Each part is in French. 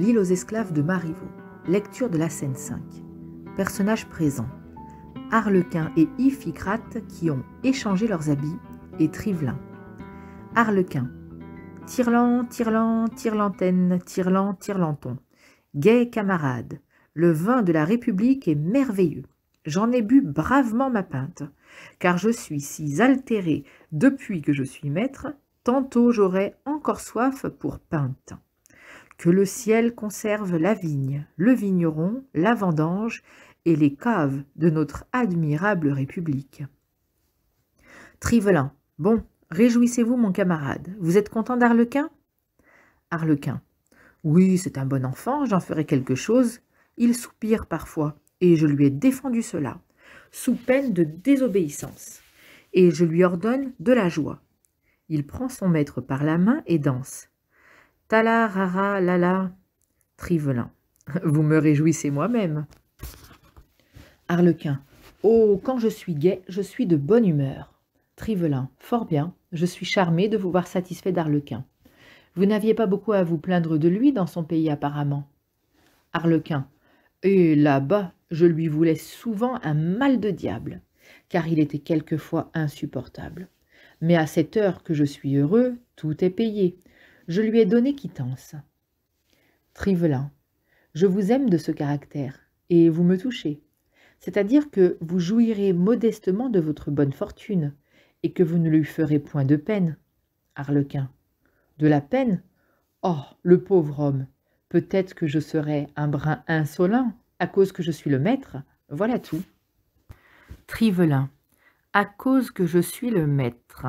L'île aux esclaves de Marivaux. Lecture de la scène 5. Personnages présents. Harlequin et Iphicrate qui ont échangé leurs habits et Trivelin. Harlequin. Tirlan, Tirlan, tirlantaine, Tirlan, tirlanton. Gai camarade. Le vin de la République est merveilleux. J'en ai bu bravement ma pinte, car je suis si altéré depuis que je suis maître, tantôt j'aurai encore soif pour pinte. Que le ciel conserve la vigne, le vigneron, la vendange et les caves de notre admirable République. Trivelin. Bon, réjouissez-vous, mon camarade. Vous êtes content d'Arlequin Arlequin. Oui, c'est un bon enfant, j'en ferai quelque chose. Il soupire parfois, et je lui ai défendu cela, sous peine de désobéissance. Et je lui ordonne de la joie. Il prend son maître par la main et danse. Tala, rara, lala, trivelin. Vous me réjouissez moi-même. Arlequin. Oh, quand je suis gai, je suis de bonne humeur. Trivelin. Fort bien, je suis charmé de vous voir satisfait d'Arlequin. Vous n'aviez pas beaucoup à vous plaindre de lui dans son pays apparemment. Arlequin. Et là-bas, je lui voulais souvent un mal de diable, car il était quelquefois insupportable. Mais à cette heure que je suis heureux, tout est payé je lui ai donné quittance. Trivelin, je vous aime de ce caractère, et vous me touchez. C'est-à-dire que vous jouirez modestement de votre bonne fortune, et que vous ne lui ferez point de peine. Harlequin, de la peine Oh, le pauvre homme Peut-être que je serai un brin insolent, à cause que je suis le maître, voilà tout. Trivelin, à cause que je suis le maître.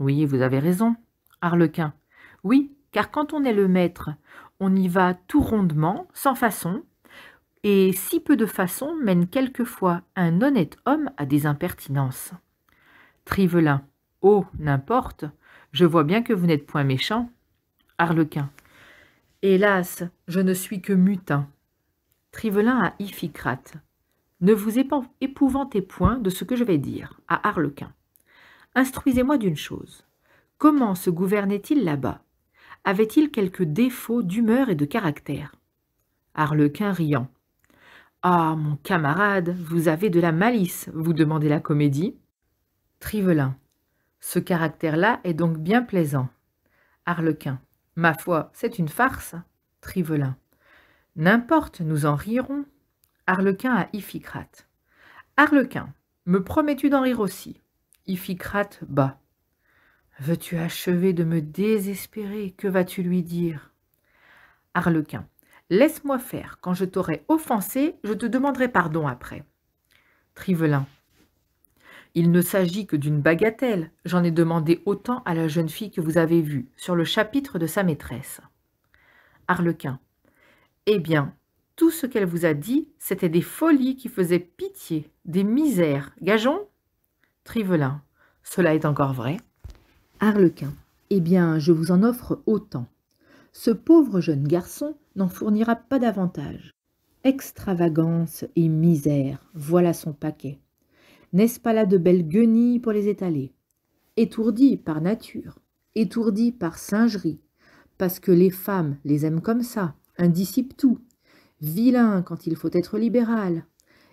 Oui, vous avez raison. Harlequin, oui, car quand on est le maître, on y va tout rondement, sans façon, et si peu de façon mène quelquefois un honnête homme à des impertinences. Trivelin. Oh, n'importe, je vois bien que vous n'êtes point méchant. Harlequin, Hélas, je ne suis que mutin. Trivelin à Iphicrate. Ne vous épouvantez point de ce que je vais dire à Harlequin. Instruisez-moi d'une chose. Comment se gouvernait-il là-bas avait-il quelque défaut d'humeur et de caractère Harlequin riant. Ah, mon camarade, vous avez de la malice, vous demandez la comédie Trivelin. Ce caractère-là est donc bien plaisant. Arlequin. Ma foi, c'est une farce. Trivelin. N'importe, nous en rirons. Arlequin à Iphicrate. Arlequin, me promets-tu d'en rire aussi Iphicrate bas. Veux-tu achever de me désespérer Que vas-tu lui dire Arlequin. Laisse-moi faire. Quand je t'aurai offensé, je te demanderai pardon après. Trivelin. Il ne s'agit que d'une bagatelle. J'en ai demandé autant à la jeune fille que vous avez vue, sur le chapitre de sa maîtresse. Arlequin. Eh bien, tout ce qu'elle vous a dit, c'était des folies qui faisaient pitié, des misères. Gageons Trivelin. Cela est encore vrai. Arlequin. Eh bien, je vous en offre autant. Ce pauvre jeune garçon n'en fournira pas davantage. Extravagance et misère, voilà son paquet. N'est-ce pas là de belles guenilles pour les étaler Étourdi par nature, étourdi par singerie, parce que les femmes les aiment comme ça, indissipent tout. Vilain quand il faut être libéral,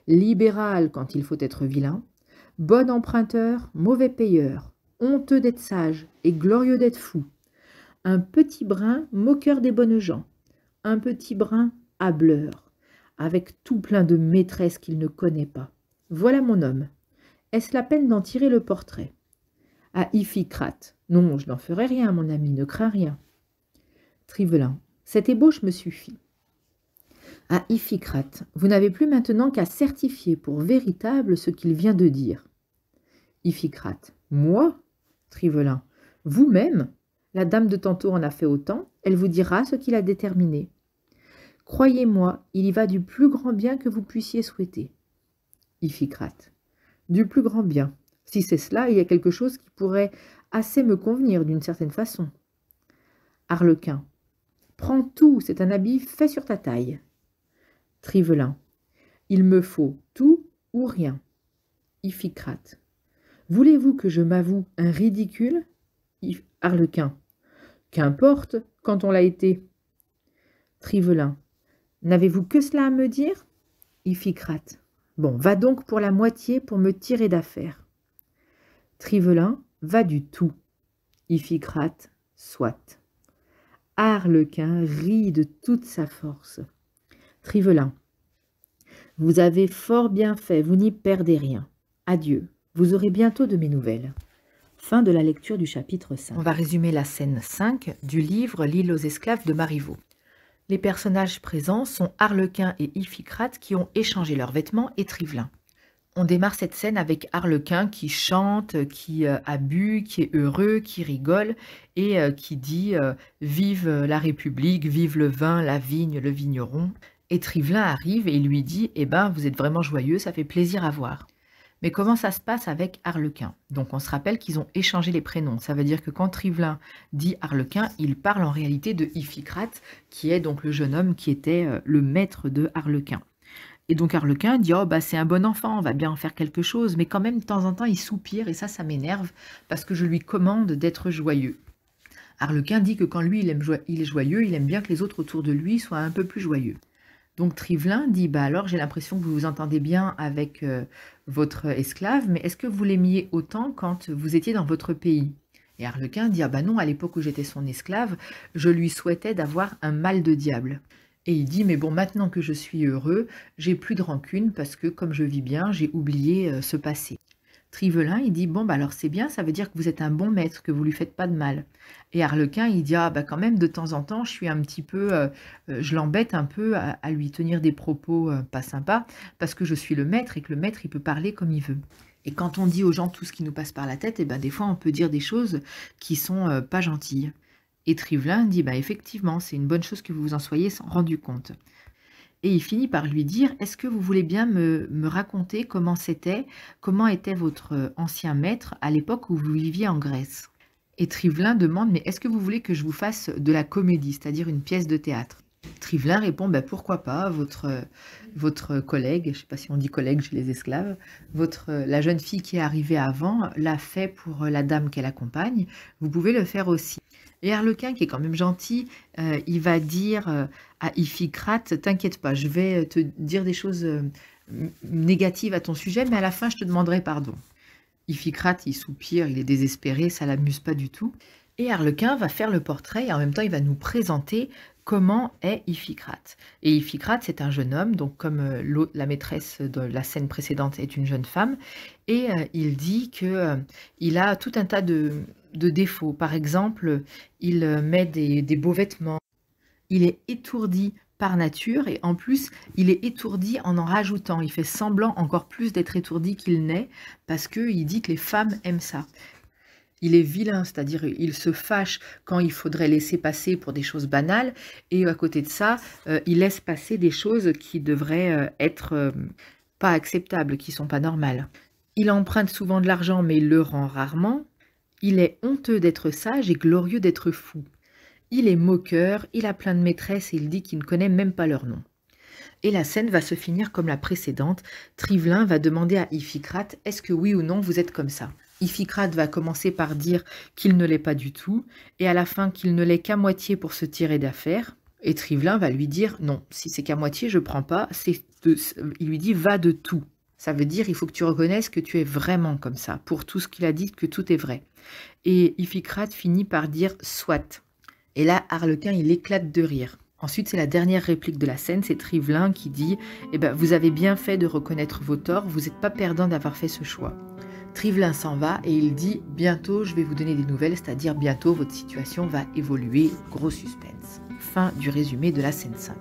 libéral quand il faut être vilain, bon emprunteur, mauvais payeur, honteux d'être sage et glorieux d'être fou. Un petit brin moqueur des bonnes gens, un petit brin hâbleur, avec tout plein de maîtresses qu'il ne connaît pas. Voilà mon homme. Est-ce la peine d'en tirer le portrait À ah, Iphicrate. Non, je n'en ferai rien, mon ami, ne crains rien. Trivelin. Cette ébauche me suffit. À ah, Iphicrate. Vous n'avez plus maintenant qu'à certifier pour véritable ce qu'il vient de dire. Iphicrate. Moi Trivelin. Vous-même La dame de tantôt en a fait autant, elle vous dira ce qu'il a déterminé. Croyez-moi, il y va du plus grand bien que vous puissiez souhaiter. Iphicrate. Du plus grand bien. Si c'est cela, il y a quelque chose qui pourrait assez me convenir d'une certaine façon. Arlequin. Prends tout, c'est un habit fait sur ta taille. Trivelin. Il me faut tout ou rien. Iphicrate. Voulez-vous que je m'avoue un ridicule Harlequin? Qu'importe quand on l'a été. Trivelin. N'avez-vous que cela à me dire Iphicrate. Bon, va donc pour la moitié pour me tirer d'affaire. Trivelin. Va du tout. Iphicrate. Soit. Arlequin rit de toute sa force. Trivelin. Vous avez fort bien fait, vous n'y perdez rien. Adieu. Vous aurez bientôt de mes nouvelles. Fin de la lecture du chapitre 5. On va résumer la scène 5 du livre L'île aux esclaves de Marivaux. Les personnages présents sont Harlequin et Iphicrate qui ont échangé leurs vêtements et Trivelin. On démarre cette scène avec Harlequin qui chante, qui euh, a bu, qui est heureux, qui rigole et euh, qui dit euh, Vive la République, vive le vin, la vigne, le vigneron !» Et Trivelin arrive et lui dit « Eh ben, vous êtes vraiment joyeux, ça fait plaisir à voir !» Mais comment ça se passe avec Harlequin Donc on se rappelle qu'ils ont échangé les prénoms. Ça veut dire que quand Trivelin dit Harlequin, il parle en réalité de Iphicrate, qui est donc le jeune homme qui était euh, le maître de Harlequin. Et donc Harlequin dit Oh, bah c'est un bon enfant, on va bien en faire quelque chose, mais quand même, de temps en temps, il soupire et ça, ça m'énerve parce que je lui commande d'être joyeux. Harlequin dit que quand lui, il, aime il est joyeux, il aime bien que les autres autour de lui soient un peu plus joyeux. Donc Trivelin dit bah alors j'ai l'impression que vous vous entendez bien avec euh, votre esclave, mais est-ce que vous l'aimiez autant quand vous étiez dans votre pays Et Arlequin dit ah bah non à l'époque où j'étais son esclave, je lui souhaitais d'avoir un mal de diable. Et il dit mais bon maintenant que je suis heureux, j'ai plus de rancune parce que comme je vis bien, j'ai oublié euh, ce passé. Trivelin, il dit, bon, bah alors c'est bien, ça veut dire que vous êtes un bon maître, que vous lui faites pas de mal. Et Arlequin, il dit, ah bah quand même, de temps en temps, je suis un petit peu, euh, euh, je l'embête un peu à, lui tenir des propos euh, pas sympas, parce que je suis le maître et que le maître, il peut parler comme il veut. Et quand on dit aux gens tout ce qui nous passe par la tête, et eh ben des fois on peut dire des choses qui sont pas gentilles. Et Trivelin dit bah effectivement, c'est une bonne chose que vous vous en soyez rendu compte. Et il finit par lui dire, est-ce que vous voulez bien me, raconter comment c'était, comment était votre euh, ancien maître à l'époque où vous viviez en Grèce Et Trivelin demande, mais est-ce que vous voulez que je vous fasse de la comédie, c'est-à-dire une pièce de théâtre Trivelin répond Bah pourquoi pas votre votre collègue, je ne sais pas si on dit collègue chez les esclaves, votre la jeune fille qui est arrivée avant l'a fait pour la dame qu'elle accompagne, vous pouvez le faire aussi. Et Harlequin, qui est quand même gentil, euh, il va dire euh, à Iphicrate, t'inquiète pas, je vais te dire des choses euh, négatives à ton sujet, mais à la fin, je te demanderai pardon. Iphicrate, il soupire, il est désespéré, ça l'amuse pas du tout. Et Harlequin va faire le portrait et en même temps il va nous présenter comment est Iphicrate. Et Iphicrate, c'est un jeune homme, donc comme euh, la maîtresse de la scène précédente est une jeune femme, et euh, il dit qu'il euh, a tout un tas de, défauts. Par exemple, il met des, des beaux vêtements, il est étourdi par nature et en plus il est étourdi en en rajoutant, il fait semblant encore plus d'être étourdi qu'il n'est parce qu'il dit que les femmes aiment ça. Il est vilain, c'est-à-dire il se fâche quand il faudrait laisser passer pour des choses banales, et à côté de ça, euh, il laisse passer des choses qui devraient euh, être euh, pas acceptables, qui sont pas normales. Il emprunte souvent de l'argent, mais il le rend rarement. Il est honteux d'être sage et glorieux d'être fou. Il est moqueur, il a plein de maîtresses et il dit qu'il ne connaît même pas leur nom. Et la scène va se finir comme la précédente. Trivelin va demander à Iphicrate Est-ce que oui ou non vous êtes comme ça Iphicrate va commencer par dire qu'il ne l'est pas du tout, et à la fin qu'il ne l'est qu'à moitié pour se tirer d'affaire. Et Trivelin va lui dire non, si c'est qu'à moitié, je prends pas. Il lui dit va de tout. Ça veut dire il faut que tu reconnaisses que tu es vraiment comme ça, pour tout ce qu'il a dit, que tout est vrai. Et Iphicrate finit par dire soit. Et là, Harlequin, il éclate de rire. Ensuite, c'est la dernière réplique de la scène, c'est Trivelin qui dit Eh ben, vous avez bien fait de reconnaître vos torts, vous n'êtes pas perdant d'avoir fait ce choix. Trivelin s'en va et il dit Bientôt, je vais vous donner des nouvelles, c'est-à-dire bientôt, votre situation va évoluer. Gros suspense. Fin du résumé de la scène 5.